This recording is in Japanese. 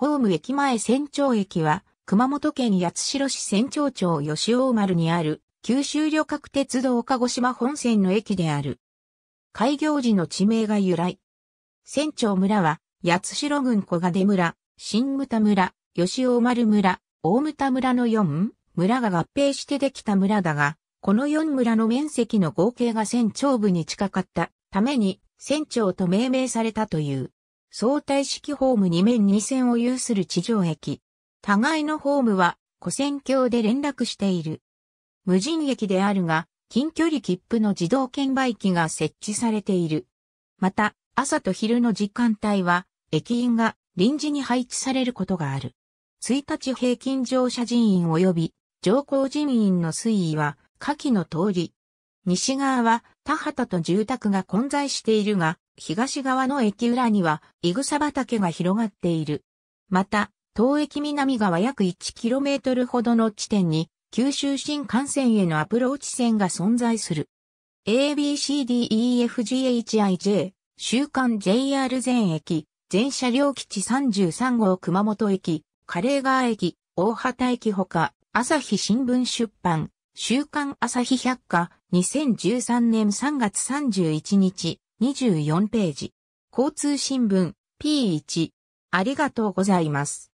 ホーム駅前船長駅は、熊本県八代市船長町吉大丸にある、九州旅客鉄道鹿児島本線の駅である。開業時の地名が由来。船長村は、八代郡小金村、新牟田村、吉大丸村、大牟田村の4村が合併してできた村だが、この4村の面積の合計が船長部に近かったために船長と命名されたという。相対式ホーム2面2線を有する地上駅。互いのホームは、古線橋で連絡している。無人駅であるが、近距離切符の自動券売機が設置されている。また、朝と昼の時間帯は、駅員が臨時に配置されることがある。1日平均乗車人員及び乗降人員の推移は下記の通り。西側は田畑と住宅が混在しているが、東側の駅裏には、イグサ畑が広がっている。また、東駅南側約 1km ほどの地点に、九州新幹線へのアプローチ線が存在する。ABCDEFGHIJ、週刊 JR 全駅、全車両基地33号熊本駅、カレーガー駅、大畑駅ほか、朝日新聞出版、週刊朝日百科、2013年3月31日、24ページ。交通新聞 P1。ありがとうございます。